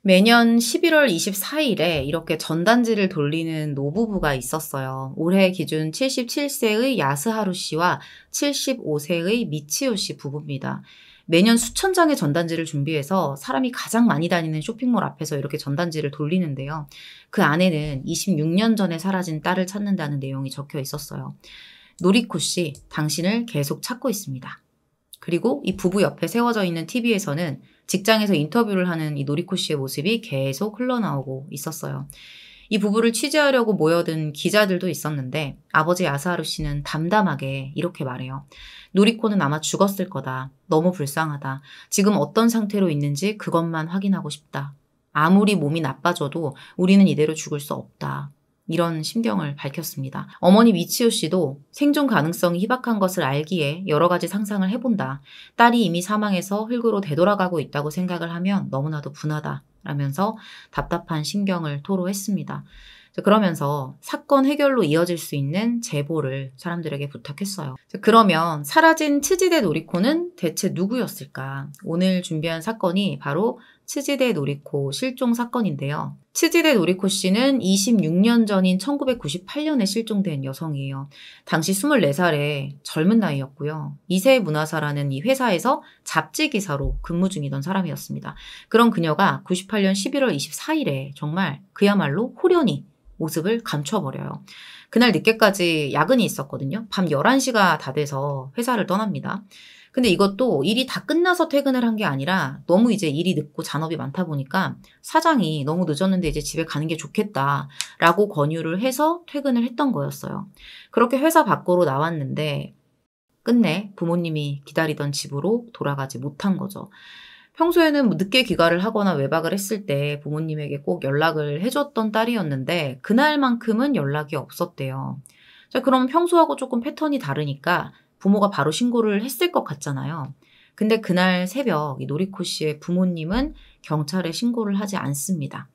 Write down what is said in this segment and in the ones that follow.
매년 11월 24일에 이렇게 전단지를 돌리는 노부부가 있었어요. 올해 기준 77세의 야스하루 씨와 75세의 미치오 씨 부부입니다. 매년 수천 장의 전단지를 준비해서 사람이 가장 많이 다니는 쇼핑몰 앞에서 이렇게 전단지를 돌리는데요. 그 안에는 26년 전에 사라진 딸을 찾는다는 내용이 적혀 있었어요. 노리코 씨, 당신을 계속 찾고 있습니다. 그리고 이 부부 옆에 세워져 있는 TV에서는 직장에서 인터뷰를 하는 이 노리코 씨의 모습이 계속 흘러나오고 있었어요. 이 부부를 취재하려고 모여든 기자들도 있었는데 아버지 야사하루 씨는 담담하게 이렇게 말해요. 노리코는 아마 죽었을 거다. 너무 불쌍하다. 지금 어떤 상태로 있는지 그것만 확인하고 싶다. 아무리 몸이 나빠져도 우리는 이대로 죽을 수 없다. 이런 심경을 밝혔습니다. 어머니 미치우 씨도 생존 가능성이 희박한 것을 알기에 여러 가지 상상을 해본다. 딸이 이미 사망해서 흙으로 되돌아가고 있다고 생각을 하면 너무나도 분하다. 라면서 답답한 심경을 토로했습니다. 그러면서 사건 해결로 이어질 수 있는 제보를 사람들에게 부탁했어요. 그러면 사라진 치지대 놀이코는 대체 누구였을까? 오늘 준비한 사건이 바로 치지대 노리코 실종 사건인데요. 치지대 노리코 씨는 26년 전인 1998년에 실종된 여성이에요. 당시 24살에 젊은 나이였고요. 이세 문화사라는 이 회사에서 잡지 기사로 근무 중이던 사람이었습니다. 그런 그녀가 98년 11월 24일에 정말 그야말로 홀연히 모습을 감춰버려요. 그날 늦게까지 야근이 있었거든요. 밤 11시가 다 돼서 회사를 떠납니다. 근데 이것도 일이 다 끝나서 퇴근을 한 게 아니라 너무 이제 일이 늦고 잔업이 많다 보니까 사장이 너무 늦었는데 이제 집에 가는 게 좋겠다라고 권유를 해서 퇴근을 했던 거였어요. 그렇게 회사 밖으로 나왔는데 끝내 부모님이 기다리던 집으로 돌아가지 못한 거죠. 평소에는 뭐 늦게 귀가를 하거나 외박을 했을 때 부모님에게 꼭 연락을 해줬던 딸이었는데 그날만큼은 연락이 없었대요. 자, 그럼 평소하고 조금 패턴이 다르니까 부모가 바로 신고를 했을 것 같잖아요. 근데 그날 새벽 노리코 씨의 부모님은 경찰에 신고를 하지 않습니다.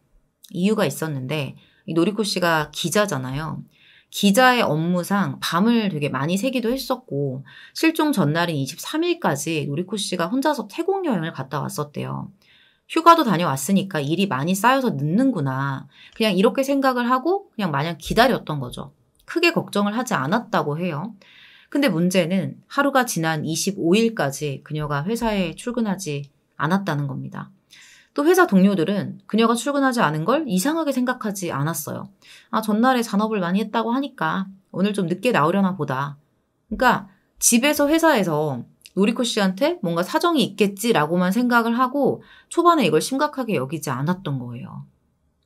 이유가 있었는데 노리코 씨가 기자잖아요. 기자의 업무상 밤을 되게 많이 새기도 했었고 실종 전날인 23일까지 노리코 씨가 혼자서 태국 여행을 갔다 왔었대요. 휴가도 다녀왔으니까 일이 많이 쌓여서 늦는구나. 그냥 이렇게 생각을 하고 그냥 마냥 기다렸던 거죠. 크게 걱정을 하지 않았다고 해요. 근데 문제는 하루가 지난 25일까지 그녀가 회사에 출근하지 않았다는 겁니다. 또 회사 동료들은 그녀가 출근하지 않은 걸 이상하게 생각하지 않았어요. 아, 전날에 잔업을 많이 했다고 하니까 오늘 좀 늦게 나오려나 보다. 그러니까 집에서 회사에서 노리코 씨한테 뭔가 사정이 있겠지라고만 생각을 하고 초반에 이걸 심각하게 여기지 않았던 거예요.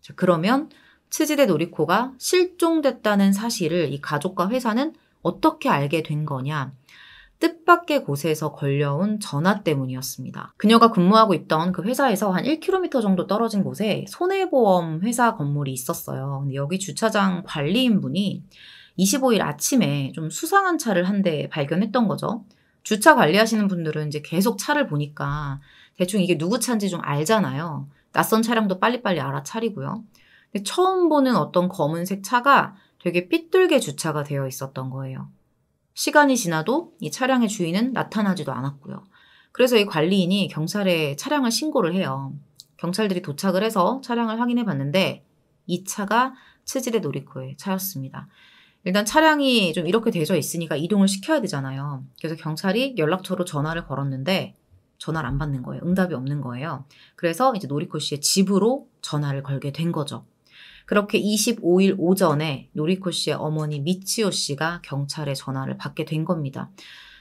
자, 그러면 치즈대 노리코가 실종됐다는 사실을 이 가족과 회사는 어떻게 알게 된 거냐? 뜻밖의 곳에서 걸려온 전화 때문이었습니다. 그녀가 근무하고 있던 그 회사에서 한 1km 정도 떨어진 곳에 손해보험 회사 건물이 있었어요. 근데 여기 주차장 관리인분이 25일 아침에 좀 수상한 차를 한 대 발견했던 거죠. 주차 관리하시는 분들은 이제 계속 차를 보니까 대충 이게 누구 차인지 좀 알잖아요. 낯선 차량도 빨리빨리 알아차리고요. 근데 처음 보는 어떤 검은색 차가 되게 삐뚤게 주차가 되어 있었던 거예요. 시간이 지나도 이 차량의 주인은 나타나지도 않았고요. 그래서 이 관리인이 경찰에 차량을 신고를 해요. 경찰들이 도착을 해서 차량을 확인해 봤는데 이 차가 체질의 놀이코의 차였습니다. 일단 차량이 좀 이렇게 되어 있으니까 이동을 시켜야 되잖아요. 그래서 경찰이 연락처로 전화를 걸었는데 전화를 안 받는 거예요. 응답이 없는 거예요. 그래서 이제 노리코 씨의 집으로 전화를 걸게 된 거죠. 그렇게 25일 오전에 노리코 씨의 어머니 미치오 씨가 경찰에 전화를 받게 된 겁니다.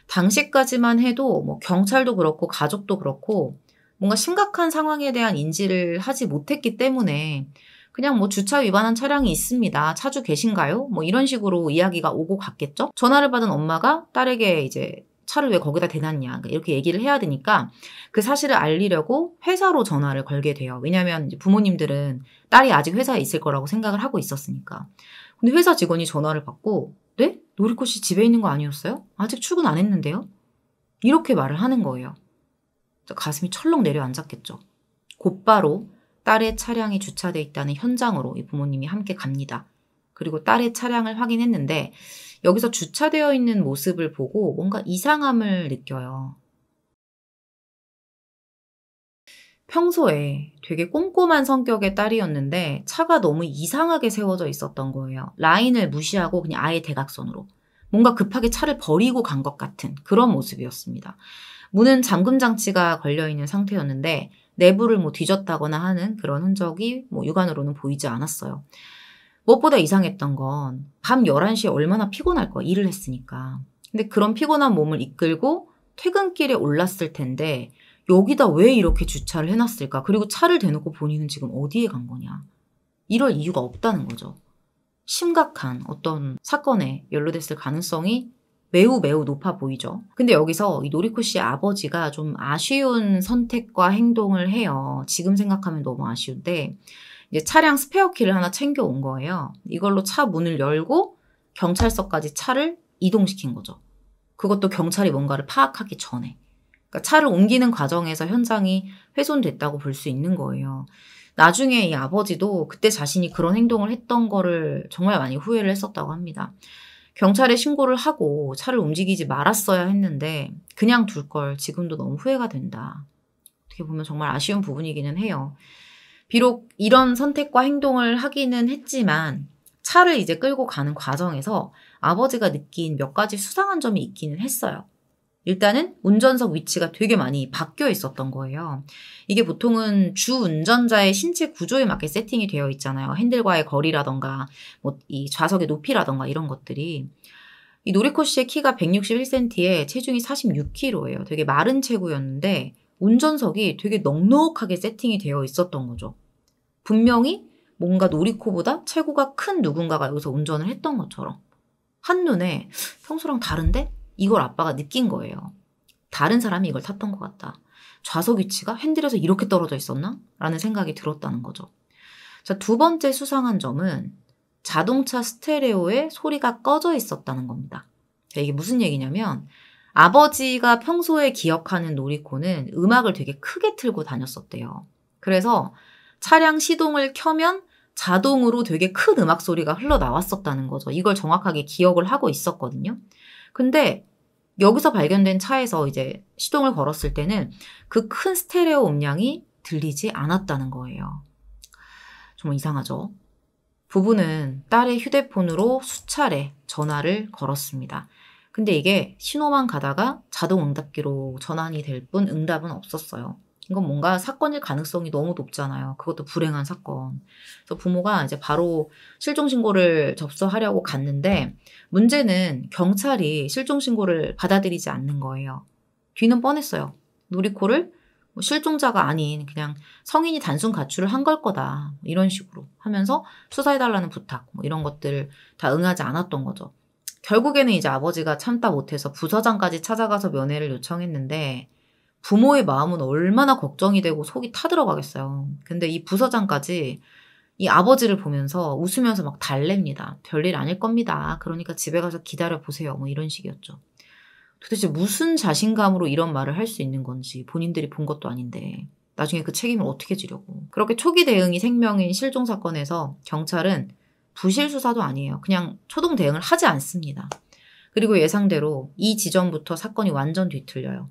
당시까지만 해도 뭐 경찰도 그렇고 가족도 그렇고 뭔가 심각한 상황에 대한 인지를 하지 못했기 때문에 그냥 뭐 주차 위반한 차량이 있습니다. 차주 계신가요? 뭐 이런 식으로 이야기가 오고 갔겠죠? 전화를 받은 엄마가 딸에게 이제 차를 왜 거기다 대놨냐 그러니까 이렇게 얘기를 해야 되니까 그 사실을 알리려고 회사로 전화를 걸게 돼요. 왜냐하면 부모님들은 딸이 아직 회사에 있을 거라고 생각을 하고 있었으니까. 근데 회사 직원이 전화를 받고 네? 놀이코씨 집에 있는 거 아니었어요? 아직 출근 안 했는데요? 이렇게 말을 하는 거예요. 가슴이 철렁 내려앉았겠죠. 곧바로 딸의 차량이 주차돼 있다는 현장으로 이 부모님이 함께 갑니다. 그리고 딸의 차량을 확인했는데 여기서 주차되어 있는 모습을 보고 뭔가 이상함을 느껴요. 평소에 되게 꼼꼼한 성격의 딸이었는데 차가 너무 이상하게 세워져 있었던 거예요. 라인을 무시하고 그냥 아예 대각선으로. 뭔가 급하게 차를 버리고 간 것 같은 그런 모습이었습니다. 문은 잠금 장치가 걸려 있는 상태였는데 내부를 뭐 뒤졌다거나 하는 그런 흔적이 뭐 육안으로는 보이지 않았어요. 무엇보다 이상했던 건 밤 11시에 얼마나 피곤할 거야. 일을 했으니까. 근데 그런 피곤한 몸을 이끌고 퇴근길에 올랐을 텐데 여기다 왜 이렇게 주차를 해놨을까? 그리고 차를 대놓고 본인은 지금 어디에 간 거냐? 이럴 이유가 없다는 거죠. 심각한 어떤 사건에 연루됐을 가능성이 매우 매우 높아 보이죠. 근데 여기서 이 노리코 씨 아버지가 좀 아쉬운 선택과 행동을 해요. 지금 생각하면 너무 아쉬운데 이제 차량 스페어 키를 하나 챙겨온 거예요. 이걸로 차 문을 열고 경찰서까지 차를 이동시킨 거죠. 그것도 경찰이 뭔가를 파악하기 전에. 그러니까 차를 옮기는 과정에서 현장이 훼손됐다고 볼 수 있는 거예요. 나중에 이 아버지도 그때 자신이 그런 행동을 했던 거를 정말 많이 후회를 했었다고 합니다. 경찰에 신고를 하고 차를 움직이지 말았어야 했는데 그냥 둘 걸 지금도 너무 후회가 된다. 어떻게 보면 정말 아쉬운 부분이기는 해요. 비록 이런 선택과 행동을 하기는 했지만 차를 이제 끌고 가는 과정에서 아버지가 느낀 몇 가지 수상한 점이 있기는 했어요. 일단은 운전석 위치가 되게 많이 바뀌어 있었던 거예요. 이게 보통은 주 운전자의 신체 구조에 맞게 세팅이 되어 있잖아요. 핸들과의 거리라던가, 뭐, 이 좌석의 높이라던가 이런 것들이. 이 노리코 씨의 키가 161cm에 체중이 46kg예요. 되게 마른 체구였는데 운전석이 되게 넉넉하게 세팅이 되어 있었던 거죠. 분명히 뭔가 놀이코보다 체구가 큰 누군가가 여기서 운전을 했던 것처럼 한눈에 평소랑 다른데 이걸 아빠가 느낀 거예요. 다른 사람이 이걸 탔던 것 같다. 좌석 위치가 핸들에서 이렇게 떨어져 있었나? 라는 생각이 들었다는 거죠. 자, 두 번째 수상한 점은 자동차 스테레오에 소리가 꺼져 있었다는 겁니다. 이게 무슨 얘기냐면 아버지가 평소에 기억하는 놀이코는 음악을 되게 크게 틀고 다녔었대요. 그래서 차량 시동을 켜면 자동으로 되게 큰 음악 소리가 흘러나왔었다는 거죠. 이걸 정확하게 기억을 하고 있었거든요. 근데 여기서 발견된 차에서 이제 시동을 걸었을 때는 그 큰 스테레오 음량이 들리지 않았다는 거예요. 정말 이상하죠? 부부는 딸의 휴대폰으로 수차례 전화를 걸었습니다. 근데 이게 신호만 가다가 자동 응답기로 전환이 될 뿐 응답은 없었어요. 이건 뭔가 사건일 가능성이 너무 높잖아요. 그것도 불행한 사건. 그래서 부모가 이제 바로 실종신고를 접수하려고 갔는데 문제는 경찰이 실종신고를 받아들이지 않는 거예요. 뒤는 뻔했어요. 놀이코를 뭐 실종자가 아닌 그냥 성인이 단순 가출을 한 걸 거다. 뭐 이런 식으로 하면서 수사해달라는 부탁, 뭐 이런 것들 다 응하지 않았던 거죠. 결국에는 이제 아버지가 참다 못해서 부서장까지 찾아가서 면회를 요청했는데 부모의 마음은 얼마나 걱정이 되고 속이 타들어가겠어요. 근데 이 부서장까지 이 아버지를 보면서 웃으면서 막 달랩니다. 별일 아닐 겁니다. 그러니까 집에 가서 기다려 보세요. 뭐 이런 식이었죠. 도대체 무슨 자신감으로 이런 말을 할 수 있는 건지 본인들이 본 것도 아닌데 나중에 그 책임을 어떻게 지려고. 그렇게 초기 대응이 생명인 실종 사건에서 경찰은 부실 수사도 아니에요. 그냥 초동 대응을 하지 않습니다. 그리고 예상대로 이 지점부터 사건이 완전 뒤틀려요.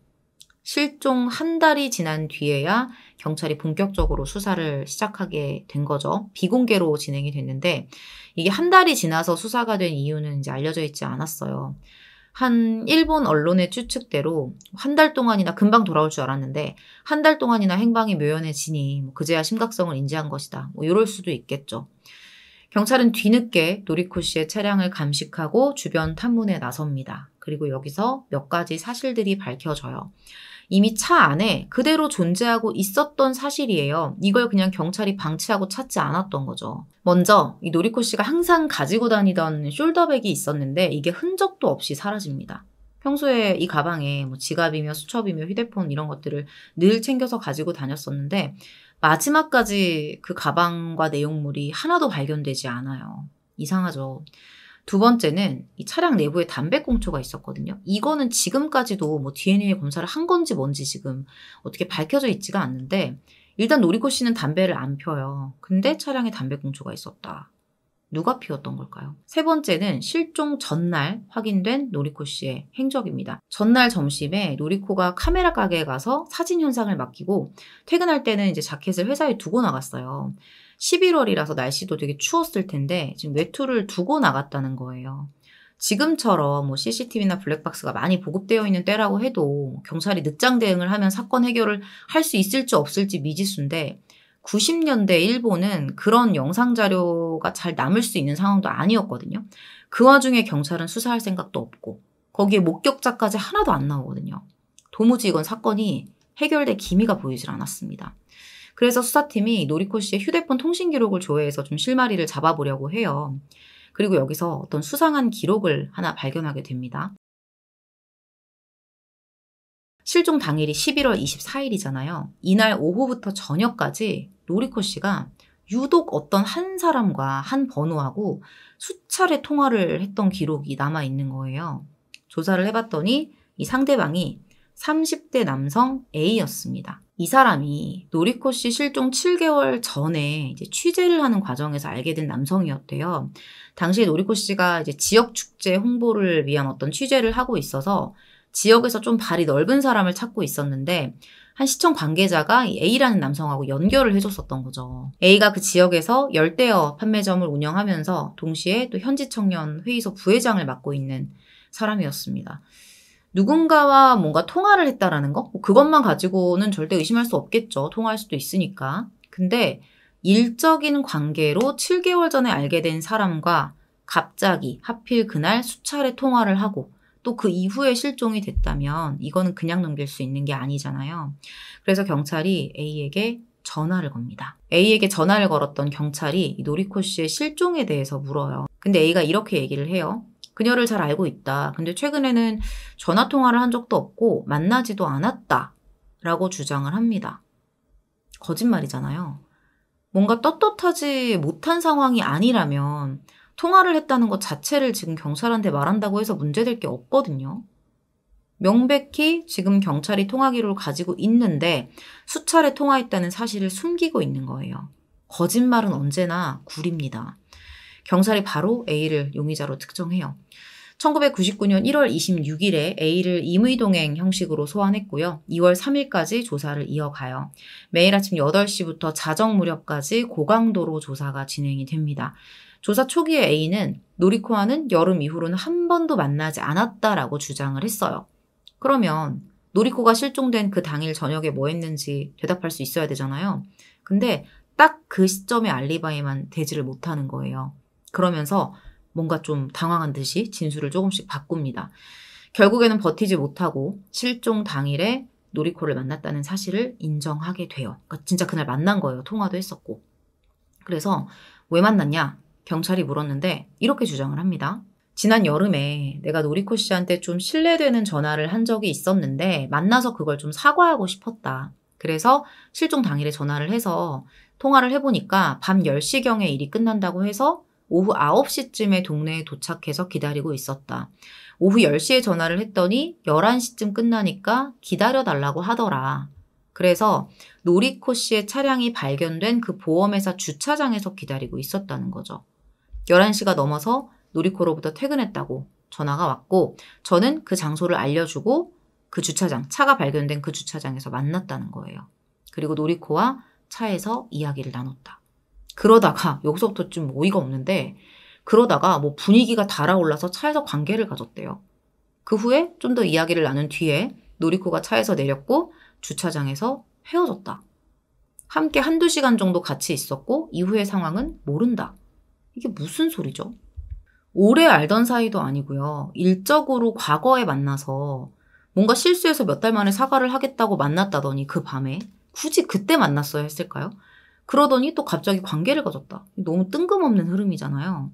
실종 한 달이 지난 뒤에야 경찰이 본격적으로 수사를 시작하게 된 거죠. 비공개로 진행이 됐는데 이게 한 달이 지나서 수사가 된 이유는 이제 알려져 있지 않았어요. 한 일본 언론의 추측대로 한 달 동안이나 금방 돌아올 줄 알았는데 한 달 동안이나 행방이 묘연해지니 뭐 그제야 심각성을 인지한 것이다. 뭐 이럴 수도 있겠죠. 경찰은 뒤늦게 노리코 씨의 차량을 감식하고 주변 탐문에 나섭니다. 그리고 여기서 몇 가지 사실들이 밝혀져요. 이미 차 안에 그대로 존재하고 있었던 사실이에요. 이걸 그냥 경찰이 방치하고 찾지 않았던 거죠. 먼저 이 노리코 씨가 항상 가지고 다니던 숄더백이 있었는데 이게 흔적도 없이 사라집니다. 평소에 이 가방에 뭐 지갑이며 수첩이며 휴대폰 이런 것들을 늘 챙겨서 가지고 다녔었는데 마지막까지 그 가방과 내용물이 하나도 발견되지 않아요. 이상하죠. 두 번째는 이 차량 내부에 담배꽁초가 있었거든요. 이거는 지금까지도 뭐 DNA 검사를 한 건지 뭔지 지금 어떻게 밝혀져 있지가 않는데 일단 노리코 씨는 담배를 안 펴요. 근데 차량에 담배꽁초가 있었다. 누가 피웠던 걸까요? 세 번째는 실종 전날 확인된 노리코 씨의 행적입니다. 전날 점심에 노리코가 카메라 가게에 가서 사진 현상을 맡기고 퇴근할 때는 이제 자켓을 회사에 두고 나갔어요. 11월이라서 날씨도 되게 추웠을 텐데 지금 외투를 두고 나갔다는 거예요. 지금처럼 뭐 CCTV나 블랙박스가 많이 보급되어 있는 때라고 해도 경찰이 늦장 대응을 하면 사건 해결을 할 수 있을지 없을지 미지수인데 90년대 일본은 그런 영상 자료가 잘 남을 수 있는 상황도 아니었거든요. 그 와중에 경찰은 수사할 생각도 없고 거기에 목격자까지 하나도 안 나오거든요. 도무지 이건 사건이 해결될 기미가 보이질 않았습니다. 그래서 수사팀이 노리코 씨의 휴대폰 통신 기록을 조회해서 좀 실마리를 잡아보려고 해요. 그리고 여기서 어떤 수상한 기록을 하나 발견하게 됩니다. 실종 당일이 11월 24일이잖아요. 이날 오후부터 저녁까지 로리코 씨가 유독 어떤 한 사람과 한 번호하고 수차례 통화를 했던 기록이 남아 있는 거예요. 조사를 해봤더니 이 상대방이 30대 남성 A였습니다. 이 사람이 노리코 씨 실종 7개월 전에 이제 취재를 하는 과정에서 알게 된 남성이었대요. 당시에 노리코 씨가 이제 지역 축제 홍보를 위한 어떤 취재를 하고 있어서 지역에서 좀 발이 넓은 사람을 찾고 있었는데 한 시청 관계자가 A라는 남성하고 연결을 해줬었던 거죠. A가 그 지역에서 열대어 판매점을 운영하면서 동시에 또 현지 청년 회의소 부회장을 맡고 있는 사람이었습니다. 누군가와 뭔가 통화를 했다라는 거? 뭐 그것만 가지고는 절대 의심할 수 없겠죠. 통화할 수도 있으니까. 근데 일적인 관계로 7개월 전에 알게 된 사람과 갑자기 하필 그날 수차례 통화를 하고 또그 이후에 실종이 됐다면 이거는 그냥 넘길 수 있는 게 아니잖아요. 그래서 경찰이 A에게 전화를 겁니다. A에게 전화를 걸었던 경찰이 노리코 씨의 실종에 대해서 물어요. 근데 A가 이렇게 얘기를 해요. 그녀를 잘 알고 있다. 근데 최근에는 전화 통화를 한 적도 없고 만나지도 않았다. 라고 주장을 합니다. 거짓말이잖아요. 뭔가 떳떳하지 못한 상황이 아니라면 통화를 했다는 것 자체를 지금 경찰한테 말한다고 해서 문제될 게 없거든요. 명백히 지금 경찰이 통화 기록을 가지고 있는데 수차례 통화했다는 사실을 숨기고 있는 거예요. 거짓말은 언제나 굴입니다. 경찰이 바로 A를 용의자로 특정해요. 1999년 1월 26일에 A를 임의동행 형식으로 소환했고요. 2월 3일까지 조사를 이어가요. 매일 아침 8시부터 자정 무렵까지 고강도로 조사가 진행이 됩니다. 조사 초기에 A는 노리코와는 여름 이후로는 한 번도 만나지 않았다라고 주장을 했어요. 그러면 노리코가 실종된 그 당일 저녁에 뭐 했는지 대답할 수 있어야 되잖아요. 근데 딱 그 시점의 알리바이만 되지를 못하는 거예요. 그러면서 뭔가 좀 당황한 듯이 진술을 조금씩 바꿉니다. 결국에는 버티지 못하고 실종 당일에 노리코를 만났다는 사실을 인정하게 돼요. 그러니까 진짜 그날 만난 거예요. 통화도 했었고. 그래서 왜 만났냐? 경찰이 물었는데 이렇게 주장을 합니다. 지난 여름에 내가 노리코 씨한테 좀 신뢰되는 전화를 한 적이 있었는데 만나서 그걸 좀 사과하고 싶었다. 그래서 실종 당일에 전화를 해서 통화를 해보니까 밤 10시경에 일이 끝난다고 해서 오후 9시쯤에 동네에 도착해서 기다리고 있었다. 오후 10시에 전화를 했더니 11시쯤 끝나니까 기다려달라고 하더라. 그래서 노리코 씨의 차량이 발견된 그 보험회사 주차장에서 기다리고 있었다는 거죠. 11시가 넘어서 놀이코로부터 퇴근했다고 전화가 왔고 저는 그 장소를 알려주고 그 주차장, 차가 발견된 그 주차장에서 만났다는 거예요. 그리고 놀이코와 차에서 이야기를 나눴다. 그러다가 여기서부터 좀 어이가 없는데 그러다가 뭐 분위기가 달아올라서 차에서 관계를 가졌대요. 그 후에 좀 더 이야기를 나눈 뒤에 놀이코가 차에서 내렸고 주차장에서 헤어졌다. 함께 한두 시간 정도 같이 있었고 이후의 상황은 모른다. 이게 무슨 소리죠? 오래 알던 사이도 아니고요. 일적으로 과거에 만나서 뭔가 실수해서 몇 달 만에 사과를 하겠다고 만났다더니 그 밤에 굳이 그때 만났어야 했을까요? 그러더니 또 갑자기 관계를 가졌다. 너무 뜬금없는 흐름이잖아요.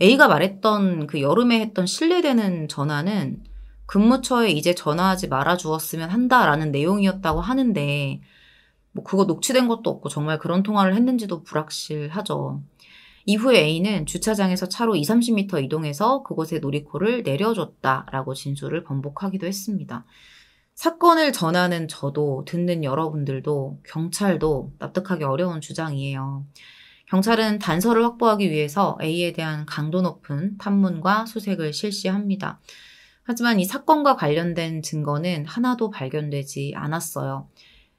A가 말했던 그 여름에 했던 신뢰되는 전화는 근무처에 이제 전화하지 말아주었으면 한다라는 내용이었다고 하는데 뭐 그거 녹취된 것도 없고 정말 그런 통화를 했는지도 불확실하죠. 이후 A는 주차장에서 차로 2, 30m 이동해서 그곳에 놀이코를 내려줬다라고 진술을 번복하기도 했습니다. 사건을 전하는 저도 듣는 여러분들도 경찰도 납득하기 어려운 주장이에요. 경찰은 단서를 확보하기 위해서 A에 대한 강도 높은 탐문과 수색을 실시합니다. 하지만 이 사건과 관련된 증거는 하나도 발견되지 않았어요.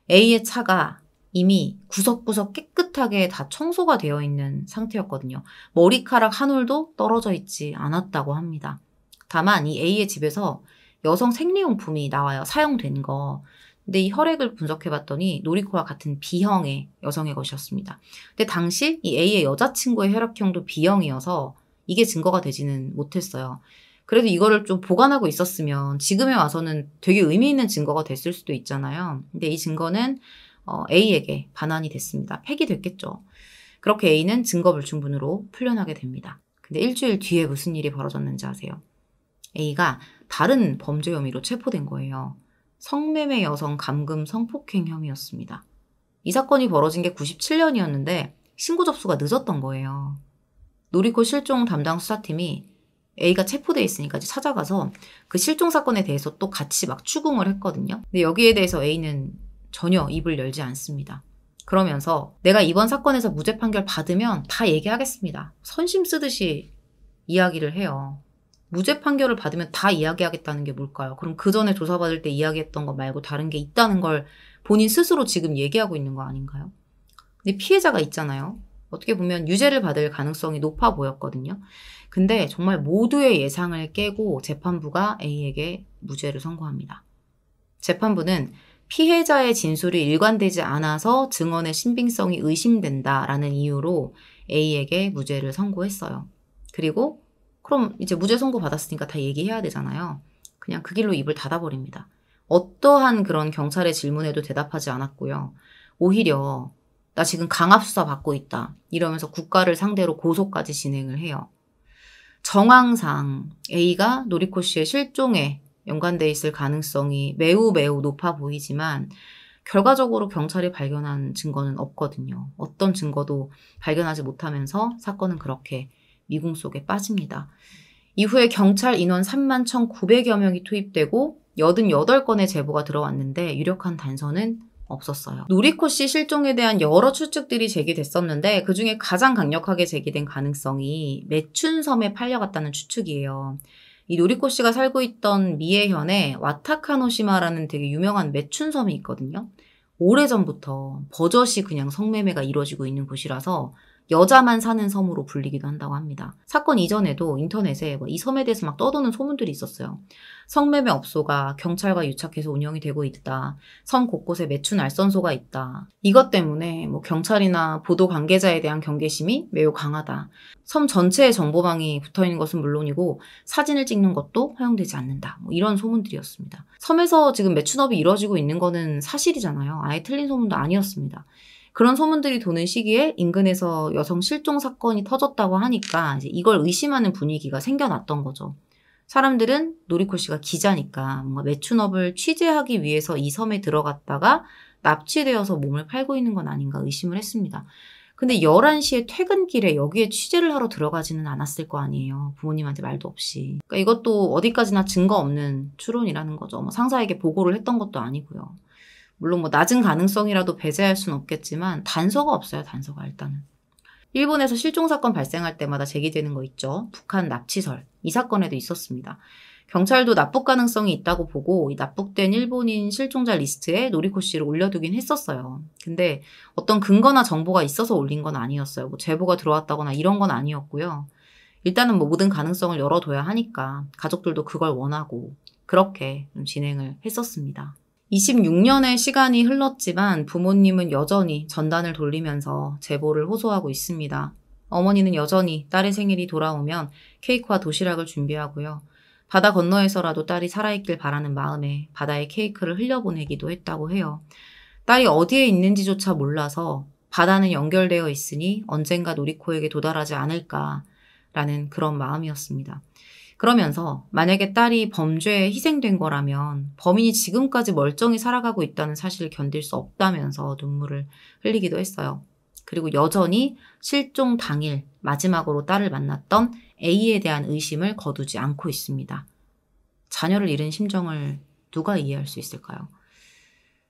A의 차가 이미 구석구석 깨끗하게 다 청소가 되어 있는 상태였거든요. 머리카락 한 올도 떨어져 있지 않았다고 합니다. 다만 이 A의 집에서 여성 생리용품이 나와요. 사용된 거. 근데 이 혈액을 분석해봤더니 노리코와 같은 B형의 여성의 것이었습니다. 근데 당시 이 A의 여자친구의 혈액형도 B형이어서 이게 증거가 되지는 못했어요. 그래도 이거를 좀 보관하고 있었으면 지금에 와서는 되게 의미 있는 증거가 됐을 수도 있잖아요. 근데 이 증거는 어, A에게 반환이 됐습니다. 폐기됐겠죠. 그렇게 A는 증거불충분으로 풀려나게 됩니다. 근데 일주일 뒤에 무슨 일이 벌어졌는지 아세요? A가 다른 범죄 혐의로 체포된 거예요. 성매매 여성 감금 성폭행 혐의였습니다. 이 사건이 벌어진 게 97년이었는데 신고 접수가 늦었던 거예요. 놀이코 실종 담당 수사팀이 A가 체포돼 있으니까 찾아가서 그 실종 사건에 대해서 또 같이 막 추궁을 했거든요. 근데 여기에 대해서 A는 전혀 입을 열지 않습니다. 그러면서 내가 이번 사건에서 무죄 판결 받으면 다 얘기하겠습니다. 선심 쓰듯이 이야기를 해요. 무죄 판결을 받으면 다 이야기하겠다는 게 뭘까요? 그럼 그 전에 조사받을 때 이야기했던 거 말고 다른 게 있다는 걸 본인 스스로 지금 얘기하고 있는 거 아닌가요? 근데 피해자가 있잖아요. 어떻게 보면 유죄를 받을 가능성이 높아 보였거든요. 근데 정말 모두의 예상을 깨고 재판부가 A에게 무죄를 선고합니다. 재판부는 피해자의 진술이 일관되지 않아서 증언의 신빙성이 의심된다라는 이유로 A에게 무죄를 선고했어요. 그리고 그럼 이제 무죄 선고 받았으니까 다 얘기해야 되잖아요. 그냥 그 길로 입을 닫아버립니다. 어떠한 그런 경찰의 질문에도 대답하지 않았고요. 오히려 나 지금 강압수사 받고 있다. 이러면서 국가를 상대로 고소까지 진행을 해요. 정황상 A가 노리코 씨의 실종에 연관돼 있을 가능성이 매우 매우 높아 보이지만 결과적으로 경찰이 발견한 증거는 없거든요. 어떤 증거도 발견하지 못하면서 사건은 그렇게 미궁 속에 빠집니다. 이후에 경찰 인원 3만 1,900여 명이 투입되고 88건의 제보가 들어왔는데 유력한 단서는 없었어요. 노리코 씨 실종에 대한 여러 추측들이 제기됐었는데 그중에 가장 강력하게 제기된 가능성이 매춘섬에 팔려갔다는 추측이에요. 이 노리코 씨가 살고 있던 미에현에 와타카노시마라는 되게 유명한 매춘섬이 있거든요. 오래전부터 버젓이 그냥 성매매가 이루어지고 있는 곳이라서 여자만 사는 섬으로 불리기도 한다고 합니다. 사건 이전에도 인터넷에 뭐 이 섬에 대해서 막 떠도는 소문들이 있었어요. 성매매 업소가 경찰과 유착해서 운영이 되고 있다. 섬 곳곳에 매춘 날선소가 있다. 이것 때문에 뭐 경찰이나 보도 관계자에 대한 경계심이 매우 강하다. 섬 전체에 정보망이 붙어 있는 것은 물론이고 사진을 찍는 것도 허용되지 않는다. 뭐 이런 소문들이었습니다. 섬에서 지금 매춘업이 이루어지고 있는 거는 사실이잖아요. 아예 틀린 소문도 아니었습니다. 그런 소문들이 도는 시기에 인근에서 여성 실종 사건이 터졌다고 하니까 이제 이걸 의심하는 분위기가 생겨났던 거죠. 사람들은 노리코 씨가 기자니까 뭔가 매춘업을 취재하기 위해서 이 섬에 들어갔다가 납치되어서 몸을 팔고 있는 건 아닌가 의심을 했습니다. 근데 11시에 퇴근길에 여기에 취재를 하러 들어가지는 않았을 거 아니에요. 부모님한테 말도 없이. 그러니까 이것도 어디까지나 증거 없는 추론이라는 거죠. 뭐 상사에게 보고를 했던 것도 아니고요. 물론 뭐 낮은 가능성이라도 배제할 수는 없겠지만 단서가 없어요. 단서가 일단은. 일본에서 실종 사건 발생할 때마다 제기되는 거 있죠. 북한 납치설. 이 사건에도 있었습니다. 경찰도 납북 가능성이 있다고 보고 납북된 일본인 실종자 리스트에 노리코 씨를 올려두긴 했었어요. 근데 어떤 근거나 정보가 있어서 올린 건 아니었어요. 뭐 제보가 들어왔다거나 이런 건 아니었고요. 일단은 뭐 모든 가능성을 열어둬야 하니까 가족들도 그걸 원하고 그렇게 좀 진행을 했었습니다. 26년의 시간이 흘렀지만 부모님은 여전히 전단을 돌리면서 제보를 호소하고 있습니다. 어머니는 여전히 딸의 생일이 돌아오면 케이크와 도시락을 준비하고요. 바다 건너에서라도 딸이 살아있길 바라는 마음에 바다에 케이크를 흘려보내기도 했다고 해요. 딸이 어디에 있는지조차 몰라서 바다는 연결되어 있으니 언젠가 놀이코에게 도달하지 않을까라는 그런 마음이었습니다. 그러면서 만약에 딸이 범죄에 희생된 거라면 범인이 지금까지 멀쩡히 살아가고 있다는 사실을 견딜 수 없다면서 눈물을 흘리기도 했어요. 그리고 여전히 실종 당일 마지막으로 딸을 만났던 A에 대한 의심을 거두지 않고 있습니다. 자녀를 잃은 심정을 누가 이해할 수 있을까요?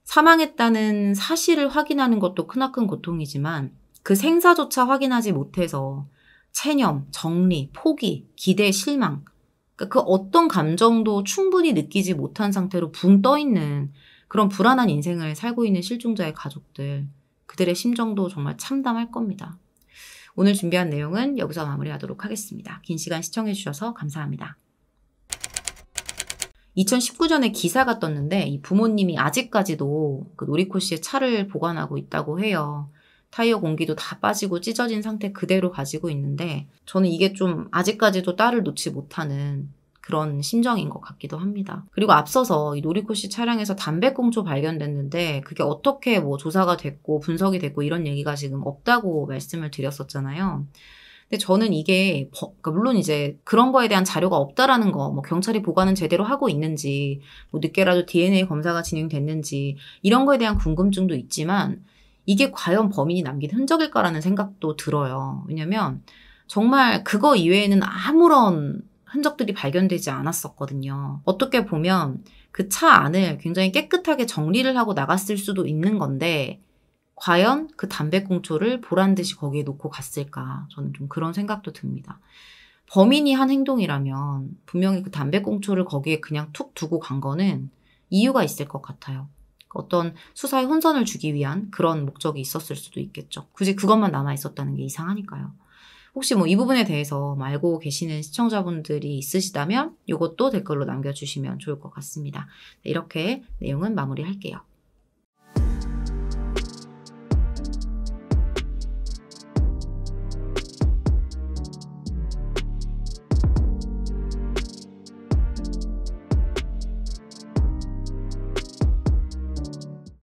사망했다는 사실을 확인하는 것도 크나큰 고통이지만 그 생사조차 확인하지 못해서 체념, 정리, 포기, 기대, 실망, 그러니까 그 어떤 감정도 충분히 느끼지 못한 상태로 붕 떠 있는 그런 불안한 인생을 살고 있는 실종자의 가족들, 그들의 심정도 정말 참담할 겁니다. 오늘 준비한 내용은 여기서 마무리하도록 하겠습니다. 긴 시간 시청해주셔서 감사합니다. 2019년에 기사가 떴는데 이 부모님이 아직까지도 그놀이코시의 차를 보관하고 있다고 해요. 타이어 공기도 다 빠지고 찢어진 상태 그대로 가지고 있는데 저는 이게 좀 아직까지도 딸을 놓지 못하는 그런 심정인 것 같기도 합니다. 그리고 앞서서 이 노리코시 차량에서 담배꽁초 발견됐는데 그게 어떻게 뭐 조사가 됐고 분석이 됐고 이런 얘기가 지금 없다고 말씀을 드렸었잖아요. 근데 저는 이게 그러니까 물론 이제 그런 거에 대한 자료가 없다라는 거, 뭐 경찰이 보관은 제대로 하고 있는지, 뭐 늦게라도 DNA 검사가 진행됐는지 이런 거에 대한 궁금증도 있지만 이게 과연 범인이 남긴 흔적일까라는 생각도 들어요. 왜냐면 정말 그거 이외에는 아무런 흔적들이 발견되지 않았었거든요. 어떻게 보면 그 차 안을 굉장히 깨끗하게 정리를 하고 나갔을 수도 있는 건데 과연 그 담배꽁초를 보란 듯이 거기에 놓고 갔을까? 저는 좀 그런 생각도 듭니다. 범인이 한 행동이라면 분명히 그 담배꽁초를 거기에 그냥 툭 두고 간 거는 이유가 있을 것 같아요. 어떤 수사에 혼선을 주기 위한 그런 목적이 있었을 수도 있겠죠. 굳이 그것만 남아 있었다는 게 이상하니까요. 혹시 뭐 이 부분에 대해서 알고 계시는 시청자분들이 있으시다면 이것도 댓글로 남겨주시면 좋을 것 같습니다. 네, 이렇게 내용은 마무리할게요.